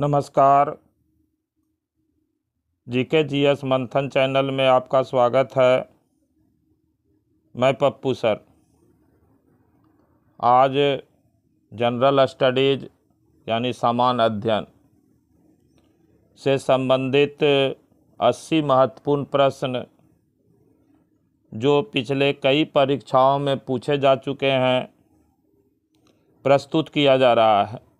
नमस्कार जी के G S मंथन चैनल में आपका स्वागत है मैं पप्पू सर आज जनरल स्टडीज यानी सामान्य अध्ययन से संबंधित 80 महत्वपूर्ण प्रश्न जो पिछले कई परीक्षाओं में पूछे जा चुके हैं प्रस्तुत किया जा रहा है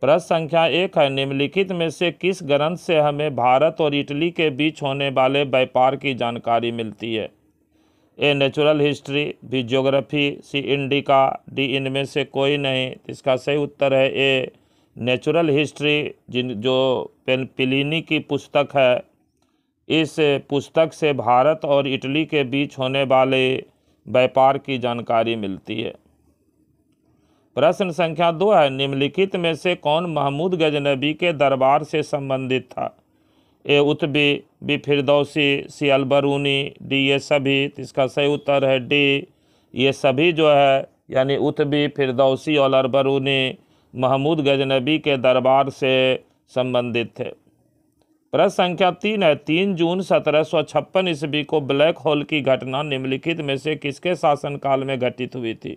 प्रश्न संख्या एक है निम्नलिखित में से किस ग्रंथ से हमें भारत और इटली के बीच होने वाले व्यापार की जानकारी मिलती है A natural history B geography C Indica D इनमें से कोई नहीं इसका सही उत्तर है ए नेचुरल हिस्ट्री जिन जो पिलिनी की पुस्तक है इस पुस्तक से भारत और इटली के बीच होने वाले व्यापार की जानकारी मिलती है प्रश्न संख्या दो है निम्नलिखित में से कौन महमूद गजनबी के दरबार से संबंधित था A Utbi B Firdausi C Alberuni D ये सभी इसका सही उत्तर है डी ये सभी जो है यानी उतबी फिरदौसी और अलबरूनी महमूद गजनबी के दरबार से संबंधित थे प्रश्न संख्या तीन है तीन जून सत्रह सौ छप्पन ईस्वी को ब्लैक होल की घटना निम्नलिखित में से किसके शासनकाल में घटित हुई थी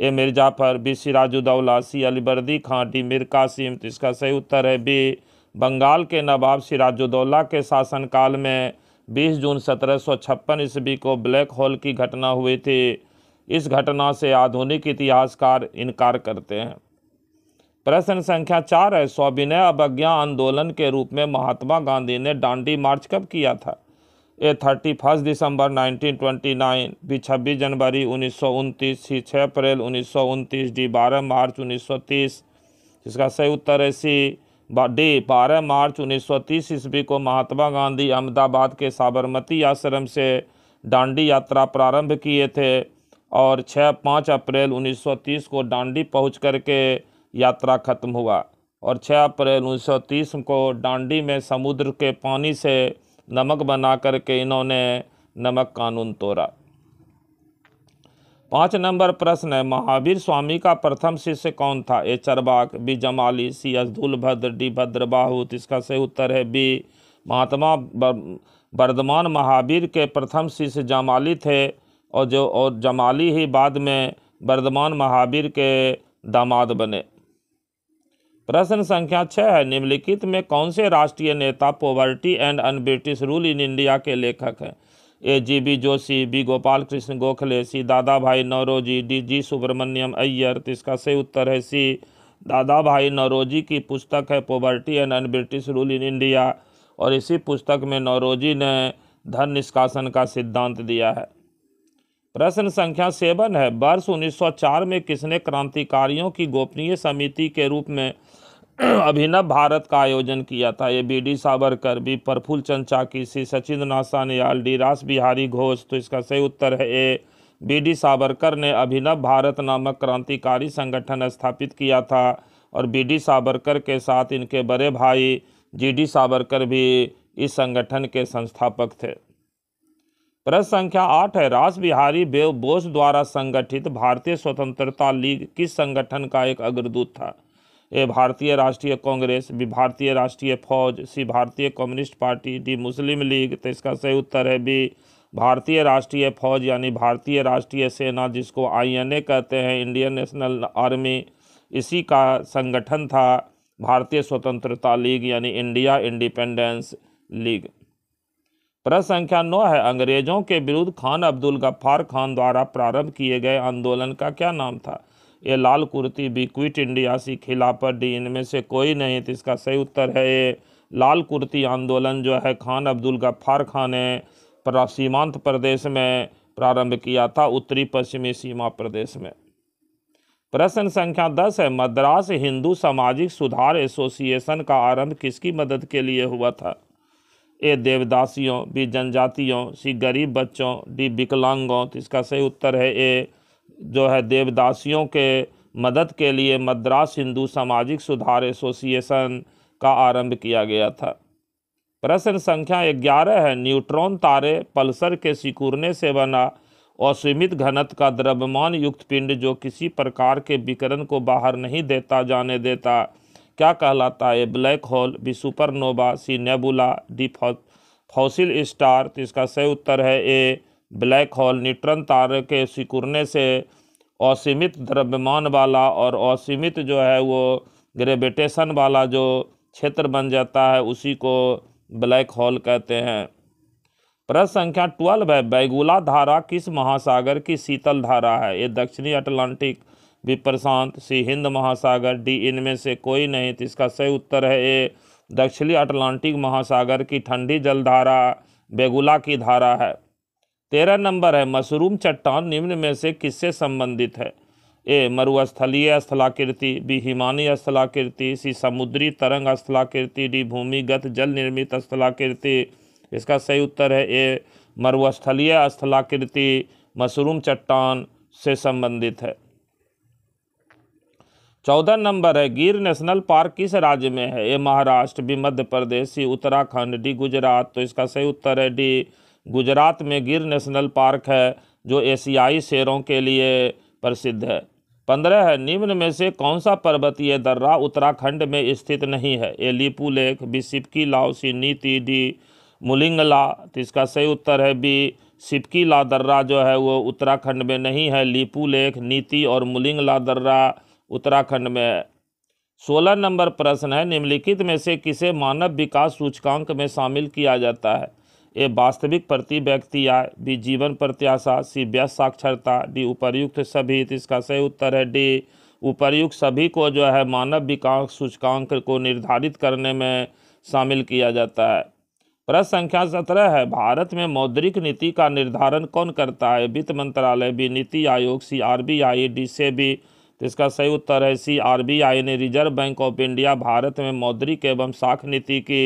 A Mir Jafar B Sirajuddaula C Alivardi Khan D Mir Qasim तो इसका सही उत्तर है बी बंगाल के नवाब सिराजुद्दौला के शासनकाल में 20 जून सत्रह सौ छप्पन ईस्वी को ब्लैक होल की घटना हुई थी इस घटना से आधुनिक इतिहासकार इनकार करते हैं प्रश्न संख्या चार है स्वाभिनय अवज्ञा आंदोलन के रूप में महात्मा गांधी ने डांडी मार्च कब किया था ए थर्टी फर्स्ट दिसंबर 1929 बी छब्बीस जनवरी उन्नीस सौ उनतीस सी छः अप्रैल उन्नीस सौ उनतीस डी बारह मार्च उन्नीस सौ तीस इसका सही उत्तर है सी डी बारह मार्च उन्नीस सौ तीस ईस्वी को महात्मा गांधी अहमदाबाद के साबरमती आश्रम से डांडी यात्रा प्रारंभ किए थे और छः पाँच अप्रैल 1930 को डांडी पहुँच के यात्रा ख़त्म हुआ और 6 अप्रैल 1930 को डांडी में समुद्र के पानी से नमक बना कर के इन्होंने नमक कानून तोड़ा पाँच नंबर प्रश्न है महावीर स्वामी का प्रथम शिष्य कौन था ए चरबाक बी जमाली सी अजदुल भद्र डी भद्रबाहुत इसका सही उत्तर है बी महात्मा वर्धमान महावीर के प्रथम शिष्य जमाली थे और जो और जमाली ही बाद में वर्धमान महावीर के दामाद बने प्रश्न संख्या छः है निम्नलिखित में कौन से राष्ट्रीय नेता poverty and unBritish rule in India के लेखक हैं A G B Joshi B Gopal Krishna Gokhale C Dadabhai Naoroji D G Subramania Iyer तो इसका सही उत्तर है सी दादा भाई नौरोजी की पुस्तक है poverty and unBritish rule in India और इसी पुस्तक में नौरोजी ने धन निष्कासन का सिद्धांत दिया है प्रश्न संख्या सेवन है वर्ष 1904 में किसने क्रांतिकारियों की गोपनीय समिति के रूप में अभिनव भारत का आयोजन किया था A V D Savarkar B Praful Chand Chaki C Sachindranath Sanyal D Rash Behari Ghosh तो इसका सही उत्तर है ए बी डी सावरकर ने अभिनव भारत नामक क्रांतिकारी संगठन स्थापित किया था और बी डी सावरकर के साथ इनके बड़े भाई जी डी सावरकर भी इस संगठन के संस्थापक थे प्रश्न संख्या आठ है रास बिहारी बेव बोस द्वारा संगठित भारतीय स्वतंत्रता लीग किस संगठन का एक अग्रदूत था ए भारतीय राष्ट्रीय कांग्रेस बी भारतीय राष्ट्रीय फौज सी भारतीय Communist Party D Muslim League तो इसका सही उत्तर है बी भारतीय राष्ट्रीय फौज यानी भारतीय राष्ट्रीय सेना जिसको आईएनए कहते हैं इंडियन नेशनल आर्मी इसी का संगठन था भारतीय स्वतंत्रता लीग यानी इंडिया इंडिपेंडेंस लीग प्रश्न संख्या नौ है अंग्रेजों के विरुद्ध खान अब्दुल गफ्फार खान द्वारा प्रारंभ किए गए आंदोलन का क्या नाम था ये लाल कुर्ती B Quit India C Khilafat D इनमें से कोई नहीं तो इसका सही उत्तर है ये लाल कुर्ती आंदोलन जो है खान अब्दुल गफ्फार खान ने सीमांत प्रदेश में प्रारंभ किया था उत्तरी पश्चिमी सीमा प्रदेश में प्रश्न संख्या दस है मद्रास हिंदू सामाजिक सुधार एसोसिएशन का आरंभ किसकी मदद के लिए हुआ था ए देवदासियों भी जनजातियों सी गरीब बच्चों डी विकलांगों तो इसका सही उत्तर है ए जो है देवदासियों के मदद के लिए मद्रास हिंदू सामाजिक सुधार एसोसिएशन का आरंभ किया गया था प्रश्न संख्या ग्यारह है न्यूट्रॉन तारे पल्सर के सिकुड़ने से बना और सीमित घनत का द्रव्यमान युक्त पिंड जो किसी प्रकार के विकरण को बाहर नहीं देता जाने देता क्या कहलाता है black hole B supernova C nebula D fossil star तो इसका सही उत्तर है ए ब्लैक होल न्यूट्रन तार के सिकुड़ने से असीमित द्रव्यमान वाला और असीमित जो है वो ग्रेविटेशन वाला जो क्षेत्र बन जाता है उसी को ब्लैक होल कहते हैं प्रश्न संख्या ट्वेल्व है बैगुला धारा किस महासागर की शीतल धारा है ये दक्षिणी अटलांटिक बी प्रशांत सी हिंद महासागर डी इनमें से कोई नहीं तो इसका सही उत्तर है ए दक्षिणी अटलांटिक महासागर की ठंडी जलधारा बेगुला की धारा है तेरह नंबर है मशरूम चट्टान निम्न में से किससे संबंधित है ए मरुस्थलीय स्थलाकृति बी हिमानी स्थलाकृति सी समुद्री तरंग स्थलाकृति डी भूमिगत जल निर्मित स्थलाकृति इसका सही उत्तर है ए मरुस्थलीय स्थलाकृति मशरूम चट्टान से संबंधित है चौदह नंबर है गिर नेशनल पार्क किस राज्य में है A Maharashtra B Madhya Pradesh C Uttarakhand D Gujarat तो इसका सही उत्तर है डी गुजरात में गिर नेशनल पार्क है जो एशियाई शेरों के लिए प्रसिद्ध है पंद्रह है निम्न में से कौन सा पर्वतीय दर्रा उत्तराखंड में स्थित नहीं है ये लिपू लेख लाओ सी नीति डी मुलिंगला तो इसका सही उत्तर है बी सिपकी ला दर्रा जो है वो उत्तराखंड में नहीं है लिपू लेख नीति और मुलिंगला दर्रा उत्तराखंड में है सोलह नंबर प्रश्न है निम्नलिखित में से किसे मानव विकास सूचकांक में शामिल किया जाता है ए वास्तविक प्रति व्यक्ति आय बी जीवन प्रत्याशा सी व्यस्त साक्षरता डी उपर्युक्त सभी इसका सही उत्तर है डी उपर्युक्त सभी को जो है मानव विकास सूचकांक को निर्धारित करने में शामिल किया जाता है प्रश्न संख्या सत्रह है भारत में मौद्रिक नीति का निर्धारण कौन करता है वित्त मंत्रालय B Niti Aayog C R B I D से भी तो इसका सही उत्तर है सी आर बी आई ने Reserve Bank of India Bharat में मौद्रिक एवं साख नीति की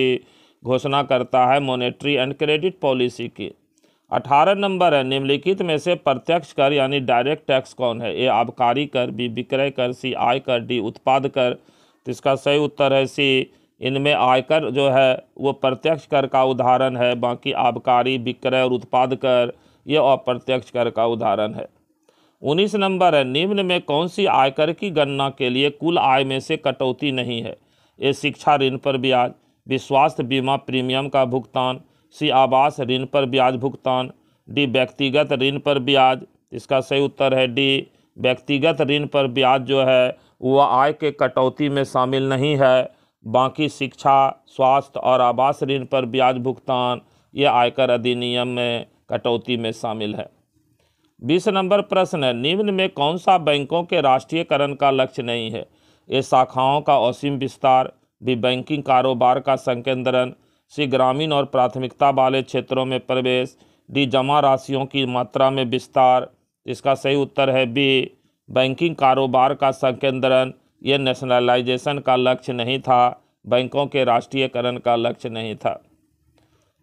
घोषणा करता है मॉनेटरी एंड क्रेडिट पॉलिसी की अठारह नंबर है निम्नलिखित में से प्रत्यक्ष कर यानी डायरेक्ट टैक्स कौन है ए आबकारी कर बी विक्रय कर सी आयकर डी उत्पाद कर तो इसका सही उत्तर है सी इनमें आयकर जो है वो प्रत्यक्ष कर का उदाहरण है बाकी आबकारी विक्रय और उत्पाद कर ये अप्रत्यक्ष कर का उदाहरण है उन्नीस नंबर है निम्न में कौन सी आयकर की गणना के लिए कुल आय में से कटौती नहीं है ये शिक्षा ऋण पर ब्याज स्वास्थ्य बीमा प्रीमियम का भुगतान सी आवास ऋण पर ब्याज भुगतान डी व्यक्तिगत ऋण पर ब्याज इसका सही उत्तर है डी व्यक्तिगत ऋण पर ब्याज जो है वह आय के कटौती में शामिल नहीं है बाकी शिक्षा स्वास्थ्य और आवास ऋण पर ब्याज भुगतान ये आयकर अधिनियम में कटौती में शामिल है बीस नंबर प्रश्न है निम्न में कौन सा बैंकों के राष्ट्रीयकरण का लक्ष्य नहीं है ये शाखाओं का असीम विस्तार भी बैंकिंग कारोबार का संकेंद्रण सी ग्रामीण और प्राथमिकता वाले क्षेत्रों में प्रवेश डी जमा राशियों की मात्रा में विस्तार इसका सही उत्तर है बी बैंकिंग कारोबार का संकेंद्रण यह नेशनलाइजेशन का लक्ष्य नहीं था बैंकों के राष्ट्रीयकरण का लक्ष्य नहीं था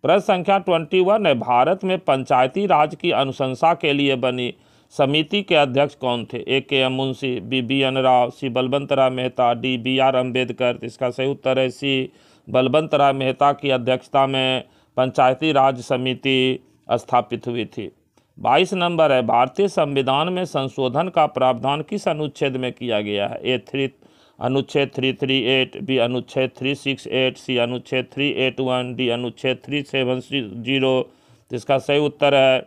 प्रश्न संख्या ट्वेंटी वन है भारत में पंचायती राज की अनुशंसा के लिए बनी समिति के अध्यक्ष कौन थे A K M Munshi B B N Rao C Balwant Rai Mehta D B R Ambedkar इसका सही उत्तर है सी बलवंत राय मेहता की अध्यक्षता में पंचायती राज समिति स्थापित हुई थी बाईस नंबर है भारतीय संविधान में संशोधन का प्रावधान किस अनुच्छेद में किया गया है ए थ्री अनुच्छेद थ्री थ्री एट बी अनुच्छेद थ्री सिक्स एट सी अनुच्छेद थ्री एट वन डी अनुच्छेद थ्री सेवन जीरो इसका सही उत्तर है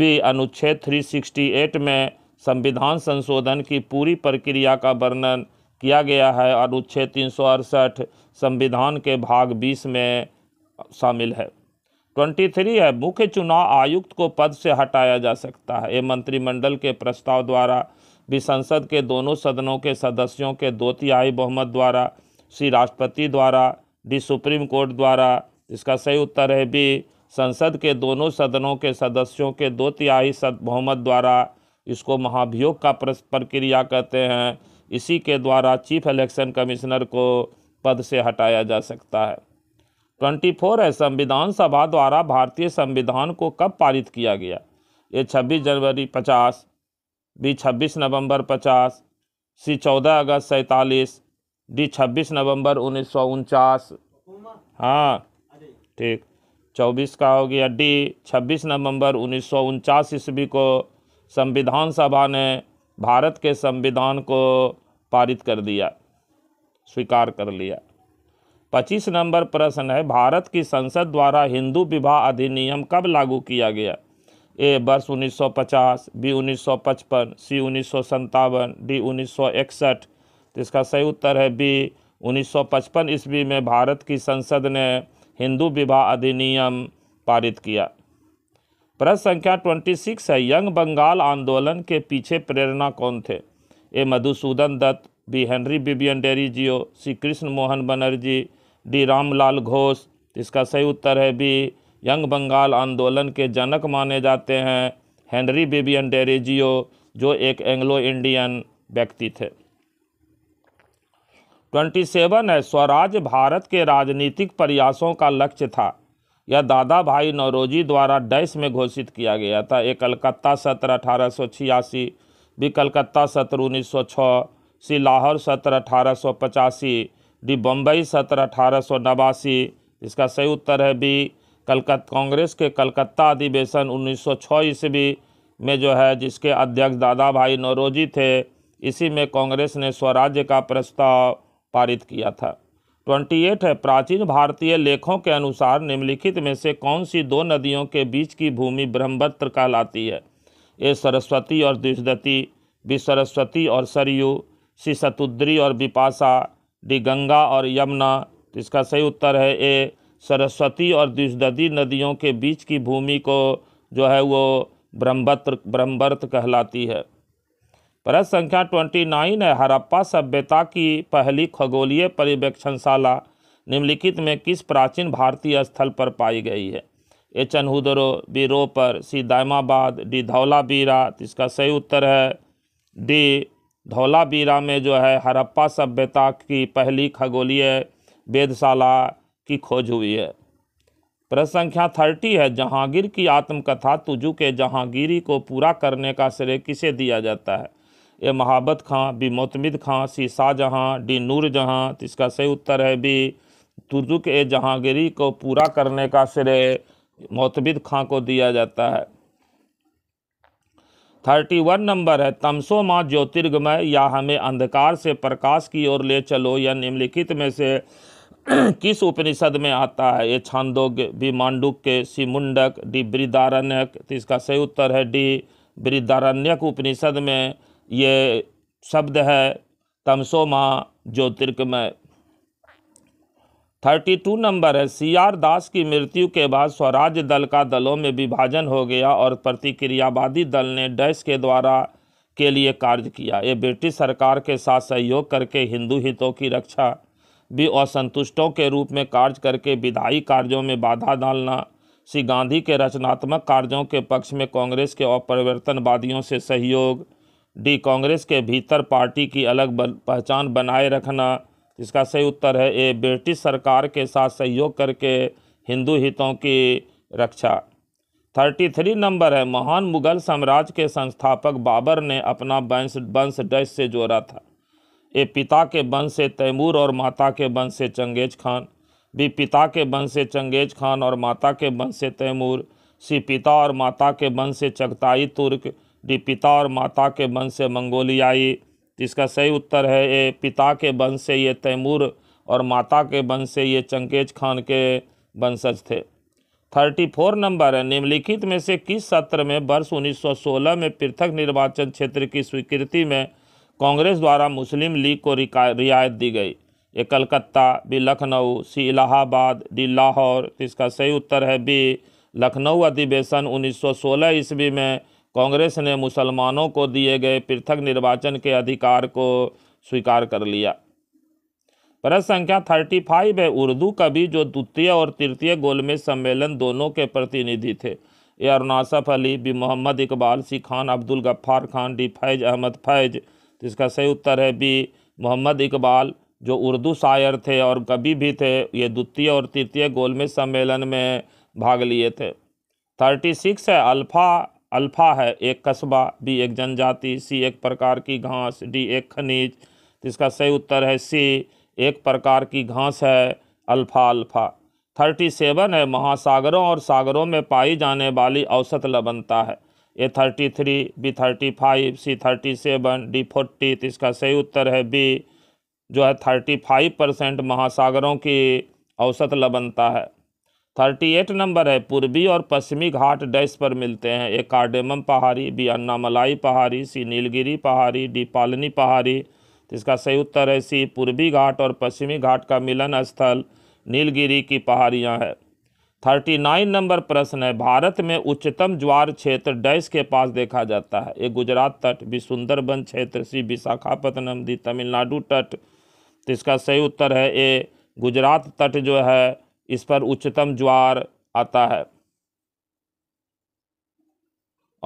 बी अनुच्छेद थ्री सिक्सटी एट में संविधान संशोधन की पूरी प्रक्रिया का वर्णन किया गया है अनुच्छेद तीन सौ अड़सठ संविधान के भाग बीस में शामिल है ट्वेंटी थ्री है मुख्य चुनाव आयुक्त को पद से हटाया जा सकता है ये मंत्रिमंडल के प्रस्ताव द्वारा भी संसद के दोनों सदनों के सदस्यों के दो तिहाई बहुमत द्वारा श्री राष्ट्रपति द्वारा डी सुप्रीम कोर्ट द्वारा इसका सही उत्तर है भी संसद के दोनों सदनों के सदस्यों के दो तिहाई बहुमत द्वारा इसको महाभियोग का प्रक्रिया कहते हैं इसी के द्वारा चीफ इलेक्शन कमिश्नर को पद से हटाया जा सकता है ट्वेंटी फोर है संविधान सभा द्वारा भारतीय संविधान को कब पारित किया गया ये छब्बीस जनवरी पचास बी छब्बीस नवंबर पचास सी चौदह अगस्त सैंतालीस डी छब्बीस नवंबर उन्नीस सौ उनचास हाँ ठीक चौबीस का हो गया डी छब्बीस नवंबर उन्नीस सौ उनचास ईस्वी को संविधान सभा ने भारत के संविधान को पारित कर दिया स्वीकार कर लिया पच्चीस नंबर प्रश्न है भारत की संसद द्वारा हिंदू विवाह अधिनियम कब लागू किया गया ए वर्ष 1950 बी 1955 सी उन्नीस डी उन्नीस तो इसका सही उत्तर है बी 1955 ईस्वी में भारत की संसद ने हिंदू विवाह अधिनियम पारित किया प्रश्न संख्या 26 है यंग बंगाल आंदोलन के पीछे प्रेरणा कौन थे A Madhusudan Dutt B Henry Vivian Derozio C Krishna Mohan Banerjee D Ramlal Ghosh तो इसका सही उत्तर है बी यंग बंगाल आंदोलन के जनक माने जाते हैं हेनरी बेबियन डेरेजियो जो एक एंग्लो इंडियन व्यक्ति थे ट्वेंटी सेवन है स्वराज भारत के राजनीतिक प्रयासों का लक्ष्य था यह दादा भाई नौरोजी द्वारा डैश में घोषित किया गया था ये कलकत्ता सत्र अठारह सौ छियासी भी कलकत्ता सत्र उन्नीस सौ छः सी लाहौर सत्र अठारह सौ पचासी डी बम्बई सत्र अठारह सौ नवासी इसका सही उत्तर है बी कलकत्ता कांग्रेस के कलकत्ता अधिवेशन उन्नीस सौ ईस्वी में जो है जिसके अध्यक्ष दादा भाई नौरोजी थे इसी में कांग्रेस ने स्वराज्य का प्रस्ताव पारित किया था 28 है प्राचीन भारतीय लेखों के अनुसार निम्नलिखित में से कौन सी दो नदियों के बीच की भूमि ब्रह्मपत्र कहलाती है ए सरस्वती और बी सरस्वती और सरयू सी शतुद्री और बिपाशा डी गंगा और यमुना तो इसका सही उत्तर है ए सरस्वती और द्विशदी नदियों के बीच की भूमि को जो है वो ब्रह्मत्र ब्रह्मवर्त कहलाती है परत संख्या ट्वेंटी नाइन है हरप्पा सभ्यता की पहली खगोलीय परिवेक्षणशाला निम्नलिखित में किस प्राचीन भारतीय स्थल पर पाई गई है ए चनहुदरो पर सी दायमाबाद डी धौलाबीरा इसका सही उत्तर है डी धौलाबीरा में जो है हरप्पा सभ्यता की पहली खगोलीय वेदशाला की खोज हुई है प्रश्न संख्या थर्टी है जहांगीर की आत्मकथा तुजू के जहांगीरी को पूरा करने का श्रेय किसे दिया जाता है A Mahabat Khan B Motamid Khan C Shahjahan D Nur Jahan तो इसका सही उत्तर है बी तुजू के जहांगीरी को पूरा करने का श्रेय मोतमिद खां को दिया जाता है थर्टी वन नंबर है तमसो माँ ज्योतिर्गमय या हमें अंधकार से प्रकाश की ओर ले चलो या निम्नलिखित में से किस उपनिषद में आता है ये छांदोग्य भी मांडुक के सिमुंडक डी बृदारण्यक तो इसका सही उत्तर है डी बृदारण्यक उपनिषद में ये शब्द है तमसोमा ज्योतिर्कमय थर्टी टू नंबर है सी आर दास की मृत्यु के बाद स्वराज्य दल का दलों में विभाजन हो गया और प्रतिक्रियावादी दल ने डैश के द्वारा के लिए कार्य किया ये ब्रिटिश सरकार के साथ सहयोग करके हिंदू हितों की रक्षा भी असंतुष्टों के रूप में कार्य करके विधायी कार्यों में बाधा डालना श्री गांधी के रचनात्मक कार्यों के पक्ष में कांग्रेस के अपरिवर्तनवादियों से सहयोग डी कांग्रेस के भीतर पार्टी की अलग पहचान बनाए रखना इसका सही उत्तर है ए ब्रिटिश सरकार के साथ सहयोग करके हिंदू हितों की रक्षा थर्टी थ्री नंबर है महान मुगल साम्राज्य के संस्थापक बाबर ने अपना वंश वंश डैश से जोड़ा था ये पिता के बन से तैमूर और माता के बन से चंगेज खान बी पिता के बन से चंगेज खान और माता के बन से तैमूर सी पिता और माता के बन से चगताई तुर्क डी पिता और माता के बन से मंगोलियाई इसका सही उत्तर है ये पिता के बन से ये तैमूर और माता के बन से ये चंगेज खान के वंशज थे थर्टी फोर नंबर है निम्नलिखित में से किस सत्र में वर्ष 1916 में पृथक निर्वाचन क्षेत्र की स्वीकृति में कांग्रेस द्वारा मुस्लिम लीग को रियायत दी गई A Calcutta B Lucknow C Allahabad D Lahore तो इसका सही उत्तर है बी लखनऊ अधिवेशन 1916 ईस्वी में कांग्रेस ने मुसलमानों को दिए गए पृथक निर्वाचन के अधिकार को स्वीकार कर लिया प्रश्न संख्या थर्टी फाइव है उर्दू कवि जो द्वितीय और तृतीय गोलमेज सम्मेलन दोनों के प्रतिनिधि थे A Aruna Asaf Ali B Mohammad Iqbal C Khan Abdul Ghaffar Khan D Faiz Ahmad Faiz तो इसका सही उत्तर है बी मोहम्मद इकबाल जो उर्दू शायर थे और कवि भी थे ये द्वितीय और तृतीय गोलमेज सम्मेलन में भाग लिए थे थर्टी सिक्स है अल्फ़ा अल्फ़ा है एक कस्बा बी एक जनजाति सी एक प्रकार की घास डी एक खनिज तो इसका सही उत्तर है सी एक प्रकार की घास है अल्फ़ा अल्फ़ा थर्टी सेवन है महासागरों और सागरों में पाई जाने वाली औसत लबनता है A thirty three B thirty five C thirty seven D forty तो इसका सही उत्तर है बी जो है थर्टी फाइव परसेंट महासागरों की औसत लबनता है थर्टी एट नंबर है पूर्वी और पश्चिमी घाट डैश पर मिलते हैं ए कार्डेमम पहाड़ी बी अन्नामलाई पहाड़ी सी नीलगिरी पहाड़ी डी पालनी पहाड़ी तो इसका सही उत्तर है सी पूर्वी घाट और पश्चिमी घाट का मिलन स्थल नीलगिरी की पहाड़ियाँ है थर्टी नाइन नंबर प्रश्न है भारत में उच्चतम ज्वार क्षेत्र डैश के पास देखा जाता है ये गुजरात तट भी सुंदरबन क्षेत्र सी विशाखापत्तनम दी तमिलनाडु तट तो इसका सही उत्तर है ये गुजरात तट जो है इस पर उच्चतम ज्वार आता है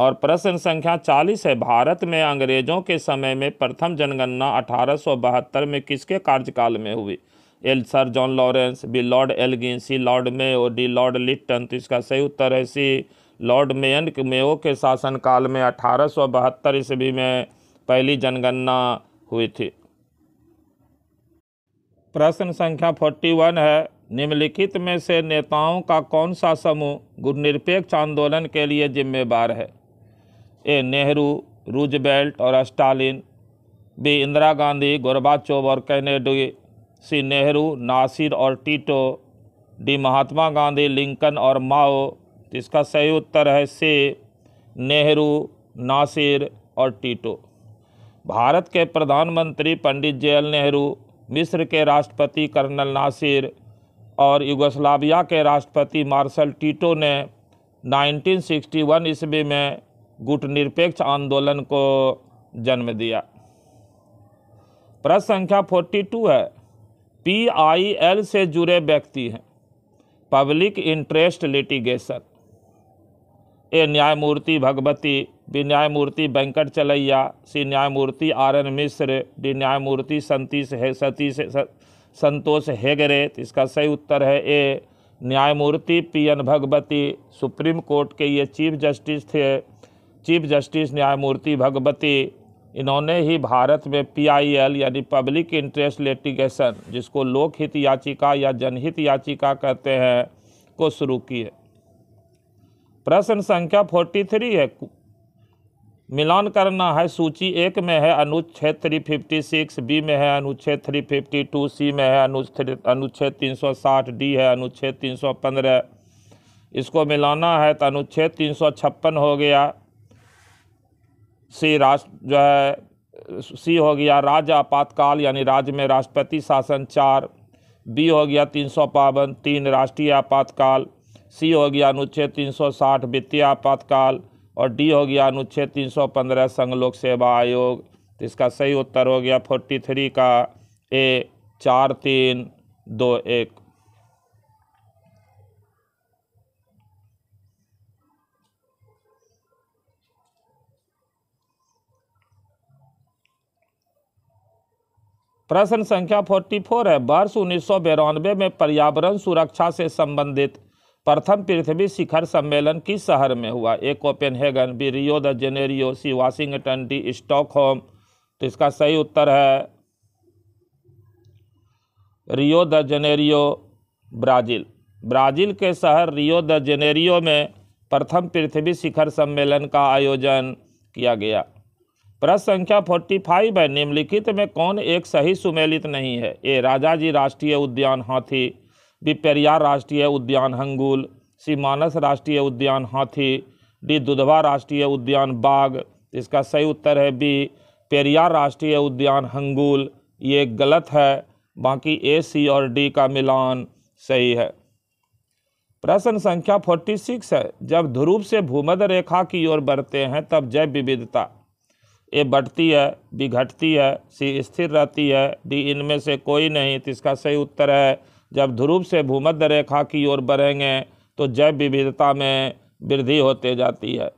और प्रश्न संख्या चालीस है भारत में अंग्रेजों के समय में प्रथम जनगणना अठारह में किसके कार्यकाल में हुई A sir John Lawrence B Lord Elgin C Lord Mayo D Lord Lytton तो इसका सही उत्तर है सी लॉर्ड मेयन मेयो के शासनकाल में अठारह सौ बहत्तर ईस्वी में पहली जनगणना हुई थी प्रश्न संख्या फोर्टी वन है निम्नलिखित में से नेताओं का कौन सा समूह गुणनिरपेक्ष आंदोलन के लिए जिम्मेवार है ए नेहरू रूजबेल्ट और Stalin B Indira Gandhi Gorbachev और कैनेडी श्री नेहरू नासिर और Tito D Mahatma Gandhi Lincoln और माओ तो इसका सही उत्तर है से नेहरू नासिर और टीटो भारत के प्रधानमंत्री पंडित जवाहरलाल नेहरू मिस्र के राष्ट्रपति कर्नल नासिर और युगोस्लाविया के राष्ट्रपति मार्शल टीटो ने 1961 ईस्वी में गुट निरपेक्ष आंदोलन को जन्म दिया प्रश्न संख्या 42 है पीआईएल से जुड़े व्यक्ति हैं पब्लिक इंटरेस्ट लिटिगेशन ए न्यायमूर्ति भगवती बी न्यायमूर्ति वेंकट चलैया सी न्यायमूर्ति आर एन मिश्र डी न्यायमूर्ति संतीश है सतीश संतोष हेगरे इसका सही उत्तर है ए न्यायमूर्ति P N Bhagwati Supreme Court के ये चीफ जस्टिस थे चीफ जस्टिस न्यायमूर्ति भगवती इन्होंने ही भारत में पीआईएल यानी पब्लिक इंटरेस्ट लेटिगेशन जिसको लोकहित याचिका या जनहित याचिका कहते हैं को शुरू किए प्रश्न संख्या 43 है मिलान करना है सूची एक में है अनुच्छेद 356 बी में है अनुच्छेद 352 सी में है अनुच्छेद अनुच्छेद 360 डी है अनुच्छेद 315 इसको मिलाना है तो अनुच्छेद छप्पन हो गया सी राष्ट्र जो है सी हो गया राज्य आपातकाल यानी राज्य में राष्ट्रपति शासन चार बी हो गया तीन सौ बावन तीन राष्ट्रीय आपातकाल सी हो गया अनुच्छेद तीन सौ साठ वित्तीय आपातकाल और डी हो गया अनुच्छेद तीन सौ पंद्रह संघ लोक सेवा आयोग तो इसका सही उत्तर हो गया फोर्टी थ्री का ए चार तीन दो एक प्रश्न संख्या 44 है वर्ष उन्नीस में पर्यावरण सुरक्षा से संबंधित प्रथम पृथ्वी शिखर सम्मेलन किस शहर में हुआ A Copenhagen B Rio de Janeiro C Washington D Stockholm तो इसका सही उत्तर है Rio de Janeiro Brazil Brazil के शहर रियो द जेनेरियो में प्रथम पृथ्वी शिखर सम्मेलन का आयोजन किया गया प्रश्न संख्या 45 है निम्नलिखित में कौन एक सही सुमेलित नहीं है ए राजाजी राष्ट्रीय उद्यान हाथी बी राष्ट्रीय उद्यान हंगुल सी मानस राष्ट्रीय उद्यान हाथी डी दुधवा राष्ट्रीय उद्यान बाघ इसका सही उत्तर है बी पेरिया राष्ट्रीय उद्यान हंगुल ये गलत है बाकी ए सी और डी का मिलान सही है प्रश्न संख्या 46 है जब ध्रुव से भूमध्य रेखा की ओर बढ़ते हैं तब जैव विविधता ये बढ़ती है बी घटती है सी स्थिर रहती है डी इनमें से कोई नहीं तो इसका सही उत्तर है जब ध्रुव से भूमध्य रेखा की ओर बढ़ेंगे तो जैव विविधता में वृद्धि होते जाती है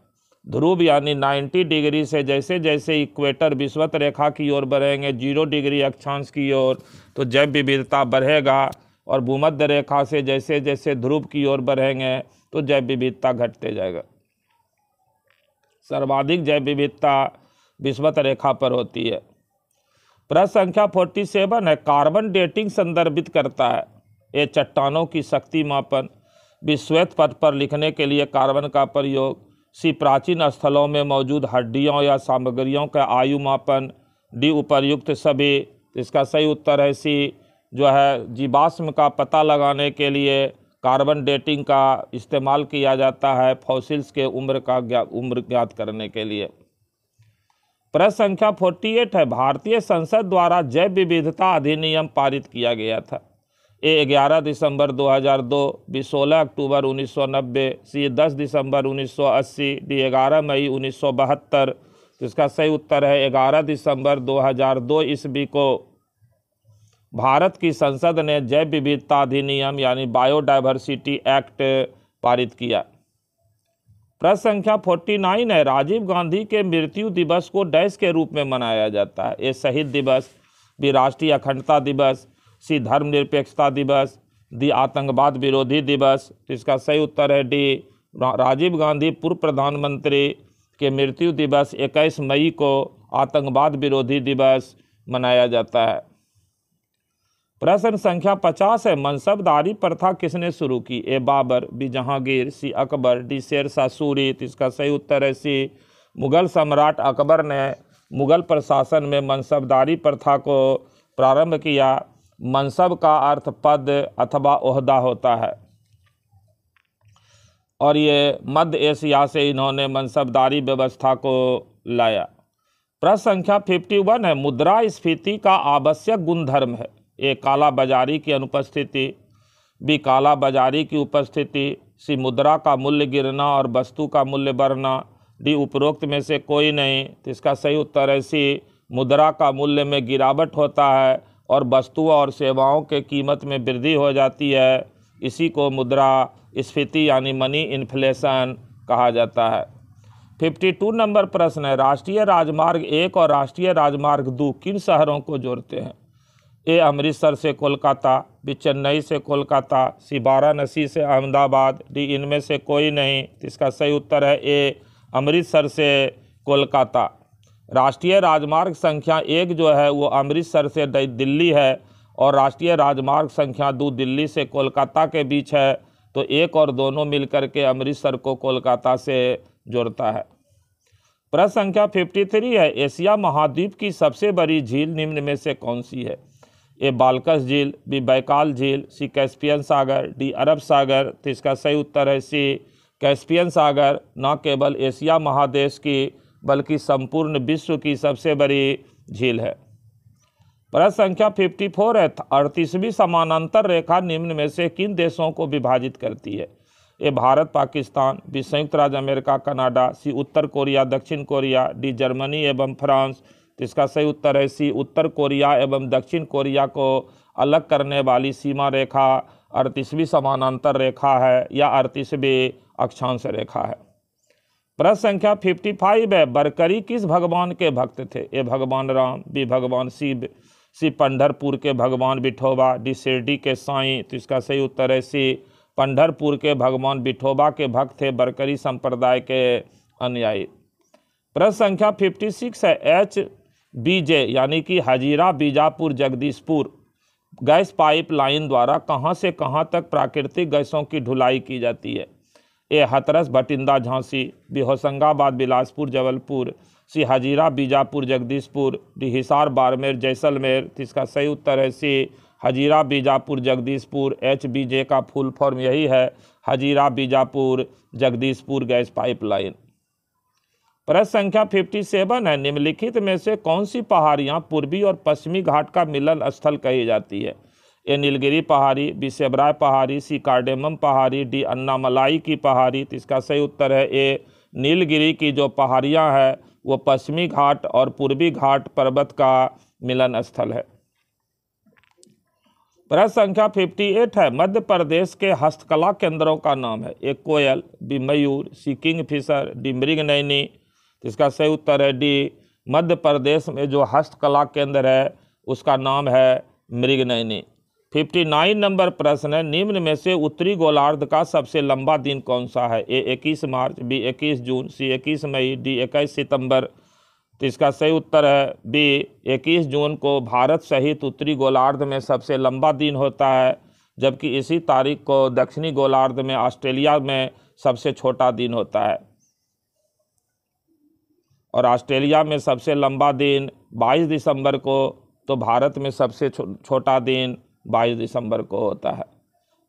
ध्रुव यानी 90 डिग्री से जैसे जैसे इक्वेटर विश्वत रेखा की ओर बढ़ेंगे जीरो डिग्री अक्षांश की ओर तो जैव विविधता बढ़ेगा और भूमध्य रेखा से जैसे जैसे ध्रुव की ओर बढ़ेंगे तो जैव विविधता घटते जाएगा सर्वाधिक जैव विविधता विषमत रेखा पर होती है प्रश्न संख्या 47 है कार्बन डेटिंग संदर्भित करता है ये चट्टानों की शक्ति मापन विश्वेत पथ पर लिखने के लिए कार्बन का प्रयोग सी प्राचीन स्थलों में मौजूद हड्डियों या सामग्रियों का आयु मापन डी उपरयुक्त सभी इसका सही उत्तर है सी जो है जीवाश्म का पता लगाने के लिए कार्बन डेटिंग का इस्तेमाल किया जाता है फॉसिल्स के उम्र का ज्ञा उम्र ज्ञात करने के लिए प्रश्न संख्या 48 है भारतीय संसद द्वारा जैव विविधता अधिनियम पारित किया गया था ए ग्यारह दिसंबर 2002 बी सोलह अक्टूबर 1990 सी दस दिसंबर 1980 डी ग्यारह मई 1972 तो इसका सही उत्तर है ग्यारह दिसंबर 2002 ईस्वी को भारत की संसद ने जैव विविधता अधिनियम यानी बायोडाइवर्सिटी एक्ट पारित किया प्रश्न संख्या 49 है राजीव गांधी के मृत्यु दिवस को डैश के रूप में मनाया जाता है ये शहीद दिवस भी राष्ट्रीय अखंडता दिवस सी धर्मनिरपेक्षता दिवस दी आतंकवाद विरोधी दिवस इसका सही उत्तर है डी राजीव गांधी पूर्व प्रधानमंत्री के मृत्यु दिवस 21 मई को आतंकवाद विरोधी दिवस मनाया जाता है प्रश्न संख्या पचास है मनसबदारी प्रथा किसने शुरू की A Babur B Jahangir C Akbar D Sher Shah Suri तो इसका सही उत्तर है सी मुगल सम्राट अकबर ने मुगल प्रशासन में मनसबदारी प्रथा को प्रारंभ किया मनसब का अर्थ पद अथवा ओहदा होता है और ये मध्य एशिया से इन्होंने मनसबदारी व्यवस्था को लाया प्रश्न संख्या 51 है मुद्रा स्फीति का आवश्यक गुणधर्म है ये काला बाजारी की अनुपस्थिति भी काला बाजारी की उपस्थिति सी मुद्रा का मूल्य गिरना और वस्तु का मूल्य बढ़ना डी उपरोक्त में से कोई नहीं तो इसका सही उत्तर है सी मुद्रा का मूल्य में गिरावट होता है और वस्तुओं और सेवाओं के कीमत में वृद्धि हो जाती है इसी को मुद्रा स्फीति यानी मनी इन्फ्लेशन कहा जाता है 52 नंबर प्रश्न है राष्ट्रीय राजमार्ग एक और राष्ट्रीय राजमार्ग दो किन शहरों को जोड़ते हैं ए अमृतसर से कोलकाता बी चेन्नई से कोलकाता सी वाराणसी से अहमदाबाद डी इनमें से कोई नहीं तो इसका सही उत्तर है ए अमृतसर से कोलकाता राष्ट्रीय राजमार्ग संख्या एक जो है वो अमृतसर से दिल्ली है और राष्ट्रीय राजमार्ग संख्या दो दिल्ली से कोलकाता के बीच है तो एक और दोनों मिलकर के अमृतसर को कोलकाता से जोड़ता है प्रश्न संख्या 53 है एशिया महाद्वीप की सबसे बड़ी झील निम्न में से कौन सी है ये बालकस झील बी बैकाल झील सी कैस्पियन सागर डी अरब सागर तो इसका सही उत्तर है सी कैस्पियन सागर न केवल एशिया महादेश की बल्कि संपूर्ण विश्व की सबसे बड़ी झील है प्रश्न संख्या 54 है अड़तीसवीं समानांतर रेखा निम्न में से किन देशों को विभाजित करती है ये भारत पाकिस्तान बी संयुक्त राज्य अमेरिका कनाडा सी उत्तर कोरिया दक्षिण कोरिया डी जर्मनी एवं फ्रांस तो इसका सही उत्तर है सी उत्तर कोरिया एवं दक्षिण कोरिया को अलग करने वाली सीमा रेखा अड़तीसवीं समानांतर रेखा है या अड़तीसवीं अक्षांश रेखा है प्रश्न संख्या 55 है बरकरी किस भगवान के भक्त थे ए भगवान राम बी भगवान शिव सी पंडरपुर के भगवान बिठोबा डी शिरडी के साई तो इसका सही उत्तर है सी पंडरपुर के भगवान बिठोबा के भक्त थे बरकरी संप्रदाय के अनुयायी प्रश्न संख्या 56 है एच बीजे यानी कि Hazira Bijapur Jagdishpur gas pipeline द्वारा कहां से कहां तक प्राकृतिक गैसों की ढुलाई की जाती है A Hathras Bhatinda Jhansi Hoshangabad Bilaspur Jabalpur C Hazira Bijapur Jagdishpur D Hisar Barmer Jaisalmer इसका सही उत्तर है C Hazira Bijapur Jagdishpur H B J का फुल फॉर्म यही है हजीरा बीजापुर जगदीशपुर गैस पाइपलाइन प्रश्न संख्या 57 है निम्नलिखित में से कौन सी पहाड़ियाँ पूर्वी और पश्चिमी घाट का मिलन स्थल कही जाती है ये नीलगिरी पहाड़ी बिसेबराय पहाड़ी सी कार्डेमम पहाड़ी डी अन्नामलाई की पहाड़ी तो इसका सही उत्तर है ए नीलगिरी की जो पहाड़ियाँ हैं वो पश्चिमी घाट और पूर्वी घाट पर्वत का मिलन स्थल है प्रश्न संख्या 58 है मध्य प्रदेश के हस्तकला केंद्रों का नाम है एक कोयल बी मयूर सी किंग फिशर डी मृगनैनी तो इसका सही उत्तर है डी मध्य प्रदेश में जो हस्तकला केंद्र है उसका नाम है मृगनैनी फिफ्टी नाइन नंबर प्रश्न है निम्न में से उत्तरी गोलार्ध का सबसे लंबा दिन कौन सा है ए इक्कीस मार्च बी इक्कीस जून सी इक्कीस मई डी इक्कीस सितंबर तो इसका सही उत्तर है बी इक्कीस जून को भारत सहित उत्तरी गोलार्ध में सबसे लंबा दिन होता है जबकि इसी तारीख को दक्षिणी गोलार्ध में ऑस्ट्रेलिया में सबसे छोटा दिन होता है और ऑस्ट्रेलिया में सबसे लंबा दिन 22 दिसंबर को तो भारत में सबसे छो, छोटा दिन 22 दिसंबर को होता है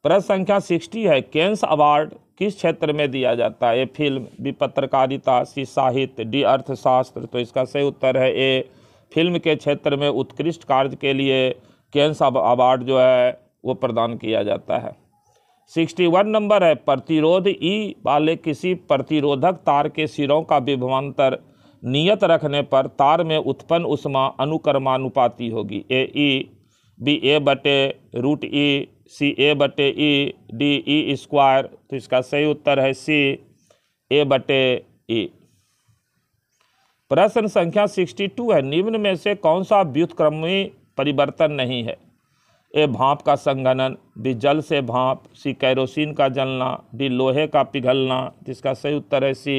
प्रश्न संख्या 60 है केंस अवार्ड किस क्षेत्र में दिया जाता है ये फिल्म भी पत्रकारिता सी साहित्य डी अर्थशास्त्र तो इसका सही उत्तर है ए फिल्म के क्षेत्र में उत्कृष्ट कार्य के लिए केंस अवार्ड जो है वो प्रदान किया जाता है सिक्सटी वन नंबर है प्रतिरोध ई वाले किसी प्रतिरोधक तार के सिरों का विभवान्तर नियत रखने पर तार में उत्पन्न उष्मा अनुकर्मानुपाती होगी ए ई बी ए बटे रूट ई सी ए बटे ई डी ई स्क्वायर तो इसका सही उत्तर है सी ए बटे ई प्रश्न संख्या 62 है निम्न में से कौन सा व्युतक्रमी परिवर्तन नहीं है ए भाप का संगणन बी जल से भाप सी कैरोसिन का जलना डी लोहे का पिघलना जिसका सही उत्तर है सी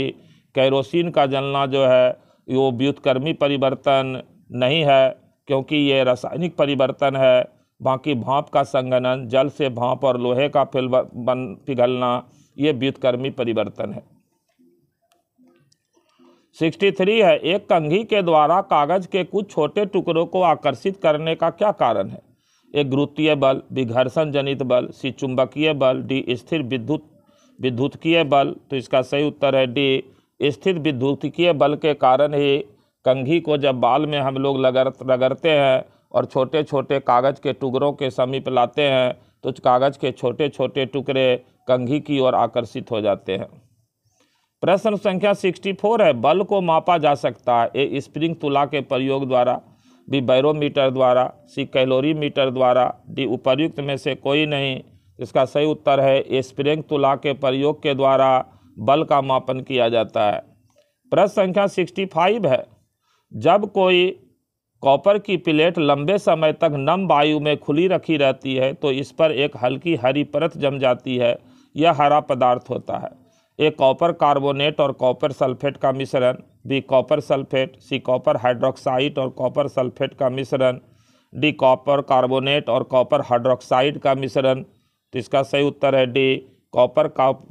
कैरोसिन का जलना जो है वो व्युतकर्मी परिवर्तन नहीं है क्योंकि ये रासायनिक परिवर्तन है बाकी भाप का संगनन जल से भाप और लोहे का फिल बन पिघलना ये व्युतकर्मी परिवर्तन है 63 है एक कंघी के द्वारा कागज के कुछ छोटे टुकड़ों को आकर्षित करने का क्या कारण है एक गुरुत्वीय बल विघर्षण जनित बल सी चुंबकीय बल डी स्थिर विद्युत विद्युतकीय बल तो इसका सही उत्तर है डी स्थित विद्युतीय बल के कारण ही कंघी को जब बाल में हम लोग लगर रगड़ते हैं और छोटे छोटे कागज़ के टुकड़ों के समीप लाते हैं तो कागज़ के छोटे छोटे टुकड़े कंघी की ओर आकर्षित हो जाते हैं प्रश्न संख्या 64 है बल को मापा जा सकता है ये स्प्रिंग तुला के प्रयोग द्वारा भी बैरोमीटर द्वारा सी कैलोरी मीटर द्वारा डी उपर्युक्त में से कोई नहीं इसका सही उत्तर है स्प्रिंग तुला के प्रयोग के द्वारा बल का मापन किया जाता है प्रश्न संख्या 65 है जब कोई कॉपर की प्लेट लंबे समय तक नम वायु में खुली रखी रहती है तो इस पर एक हल्की हरी परत जम जाती है यह हरा पदार्थ होता है एक कॉपर कार्बोनेट और कॉपर सल्फेट का मिश्रण B copper sulphate C copper hydroxide और कॉपर सल्फेट का मिश्रण डी कॉपर कार्बोनेट और कॉपर हाइड्रोक्साइड का मिश्रण तो इसका सही उत्तर है डी कॉपर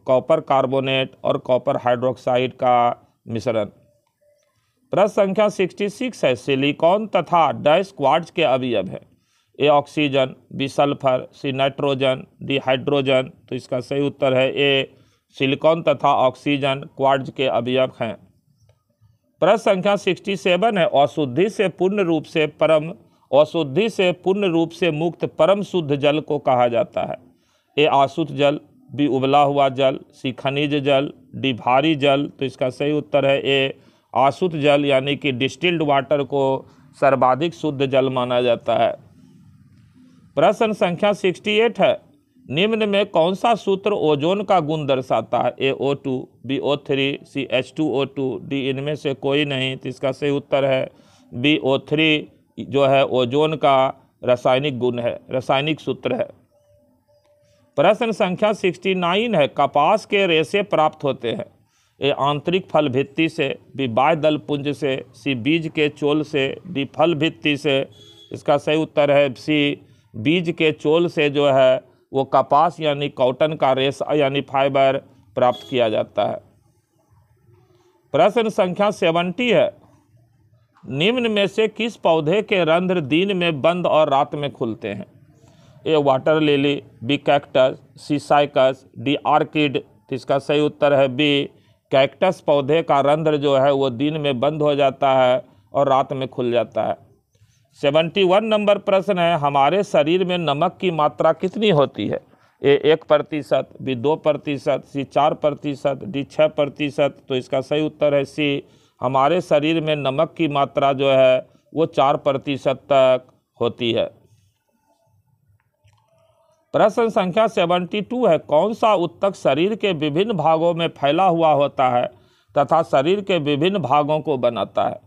कॉपर कार्बोनेट और कॉपर हाइड्रोक्साइड का मिश्रण प्रश्न संख्या 66 है सिलिकॉन तथा डैश क्वार्ट्ज के अवयव है A oxygen B sulphur C nitrogen D hydrogen तो इसका सही उत्तर है ए सिलिकॉन तथा ऑक्सीजन क्वार्ट्ज के अवयव हैं प्रश्न संख्या 67 है अशुद्धि से पूर्ण रूप से परम अशुद्धि से पूर्ण रूप से मुक्त परम शुद्ध जल को कहा जाता है ए आशुद्ध जल बी उबला हुआ जल सी खनिज जल डी भारी जल तो इसका सही उत्तर है ए आसुत जल यानी कि डिस्टिल्ड वाटर को सर्वाधिक शुद्ध जल माना जाता है प्रश्न संख्या 68 है निम्न में कौन सा सूत्र ओजोन का गुण दर्शाता है A O two B O three C H two O two D इनमें से कोई नहीं तो इसका सही उत्तर है बी ओ थ्री जो है ओजोन का रासायनिक गुण है रासायनिक सूत्र है प्रश्न संख्या 69 है कपास के रेसे प्राप्त होते हैं ये आंतरिक फल भित्ति से बी बाह्य दल पुंज से सी बीज के चोल से डी फल भित्ति से इसका सही उत्तर है सी बीज के चोल से जो है वो कपास यानी कॉटन का रेशा यानी फाइबर प्राप्त किया जाता है प्रश्न संख्या सेवेंटी है निम्न में से किस पौधे के रंध्र दिन में बंद और रात में खुलते हैं A water lily B cactus C cycas D orchid तो इसका सही उत्तर है बी कैक्टस पौधे का रंध्र जो है वो दिन में बंद हो जाता है और रात में खुल जाता है सेवेंटी वन नंबर प्रश्न है हमारे शरीर में नमक की मात्रा कितनी होती है ए एक प्रतिशत बी दो प्रतिशत सी चार प्रतिशत डी छः प्रतिशत तो इसका सही उत्तर है सी हमारे शरीर में नमक की मात्रा जो है वो चार प्रतिशत तक होती है प्रश्न संख्या सेवेंटी टू है कौन सा उत्तक शरीर के विभिन्न भागों में फैला हुआ होता है तथा शरीर के विभिन्न भागों को बनाता है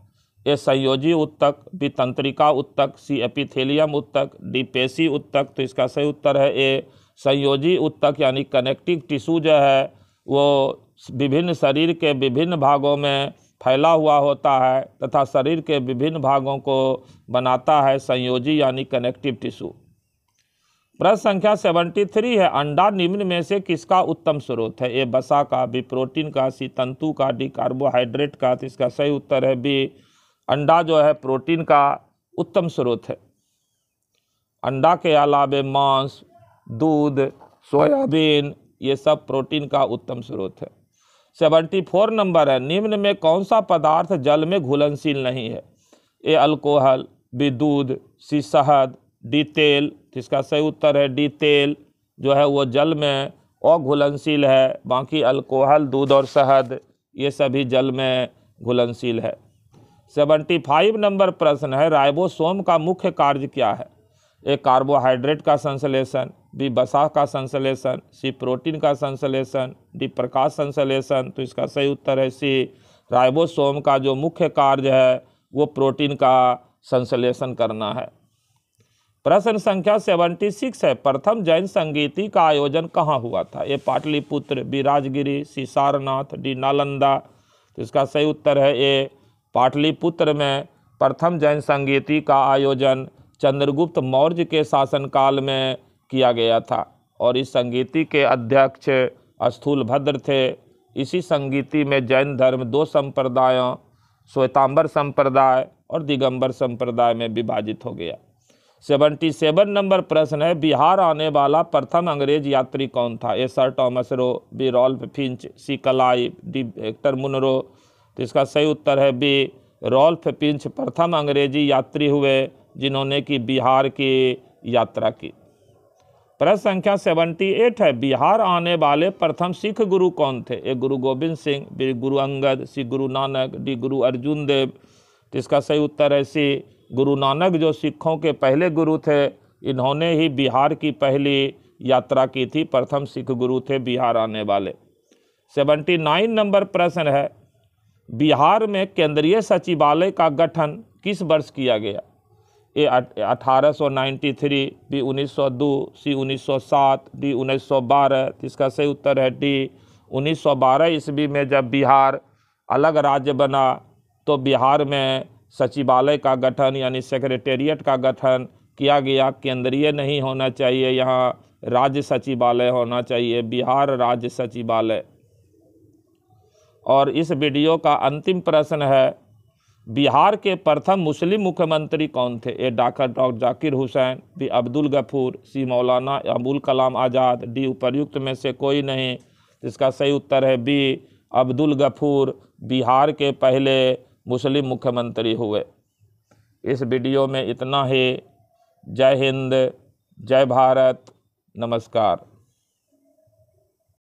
ये संयोजी उत्तक वितंत्रिका उत्तक सी एपिथेलियम उत्तक डिपेसी उत्तक तो इसका सही उत्तर है ए संयोजी उत्तक यानी कनेक्टिव टिश्यू जो है वो विभिन्न शरीर के विभिन्न भागों में फैला हुआ होता है तथा शरीर के विभिन्न भागों को बनाता है संयोजी यानी कनेक्टिव टिश्यू प्रश्न संख्या 73 है अंडा निम्न में से किसका उत्तम स्रोत है ए बसा का बी प्रोटीन का सी तंतु का डी कार्बोहाइड्रेट का तो इसका सही उत्तर है बी अंडा जो है प्रोटीन का उत्तम स्रोत है अंडा के अलावे मांस दूध सोयाबीन ये सब प्रोटीन का उत्तम स्रोत है सेवेंटी फोर नंबर है निम्न में कौन सा पदार्थ जल में घुलनशील नहीं है ए अल्कोहल बी दूध सी शहद डी तेल तो इसका सही उत्तर है डी तेल जो है वो जल में अघुलनशील है बाकी अल्कोहल दूध और शहद ये सभी जल में घुलनशील है सेवेंटी फाइव नंबर प्रश्न है राइबोसोम का मुख्य कार्य क्या है ए कार्बोहाइड्रेट का संश्लेषण बी बसा का संश्लेषण सी प्रोटीन का संश्लेषण डी प्रकाश संश्लेषण तो इसका सही उत्तर है सी राइबोसोम का जो मुख्य कार्य है वो प्रोटीन का संश्लेषण करना है प्रश्न संख्या सेवेंटी सिक्स है प्रथम जैन संगीति का आयोजन कहाँ हुआ था A Pataliputra B Rajgiri C Sarnath D Nalanda तो इसका सही उत्तर है ये पाटलिपुत्र में प्रथम जैन संगीति का आयोजन चंद्रगुप्त मौर्य के शासनकाल में किया गया था और इस संगीति के अध्यक्ष भद्र थे इसी संगीति में जैन धर्म दो संप्रदायों श्वेतांबर संप्रदाय और दिगंबर संप्रदाय में विभाजित हो गया सेवेंटी सेवन नंबर प्रश्न है बिहार आने वाला प्रथम अंग्रेज यात्री कौन था A sir Thomas Roe B Ralph Fitch C कलाई डी एक्टर मुनरो तो इसका सही उत्तर है बी रॉल्फ पिंच प्रथम अंग्रेजी यात्री हुए जिन्होंने की बिहार की यात्रा की प्रश्न संख्या सेवेंटी एट है बिहार आने वाले प्रथम सिख गुरु कौन थे ए गुरु गोविंद सिंह बी गुरु अंगद सी गुरु नानक डी गुरु अर्जुन देव तो इसका सही उत्तर है सी गुरु नानक जो सिखों के पहले गुरु थे इन्होंने ही बिहार की पहली यात्रा की थी प्रथम सिख गुरु थे बिहार आने वाले सेवेंटी नाइन नंबर प्रश्न है बिहार में केंद्रीय सचिवालय का गठन किस वर्ष किया गया ए अठारह सौ नाइन्टी थ्री बी उन्नीस सौ दो सी उन्नीस सौ सात डी उन्नीस सौ बारह इसका सही उत्तर है डी उन्नीस सौ बारह ईस्वी में जब बिहार अलग राज्य बना तो बिहार में सचिवालय का गठन यानी सेक्रेटेरिएट का गठन किया गया केंद्रीय नहीं होना चाहिए यहाँ राज्य सचिवालय होना चाहिए बिहार राज्य सचिवालय और इस वीडियो का अंतिम प्रश्न है बिहार के प्रथम मुस्लिम मुख्यमंत्री कौन थे A doctor doctor Zakir Hussain B Abdul Ghafoor C Maulana Abul Kalam Azad D उपर्युक्त में से कोई नहीं इसका सही उत्तर है बी अब्दुल गफूर बिहार के पहले मुस्लिम मुख्यमंत्री हुए इस वीडियो में इतना ही जय हिंद जय भारत नमस्कार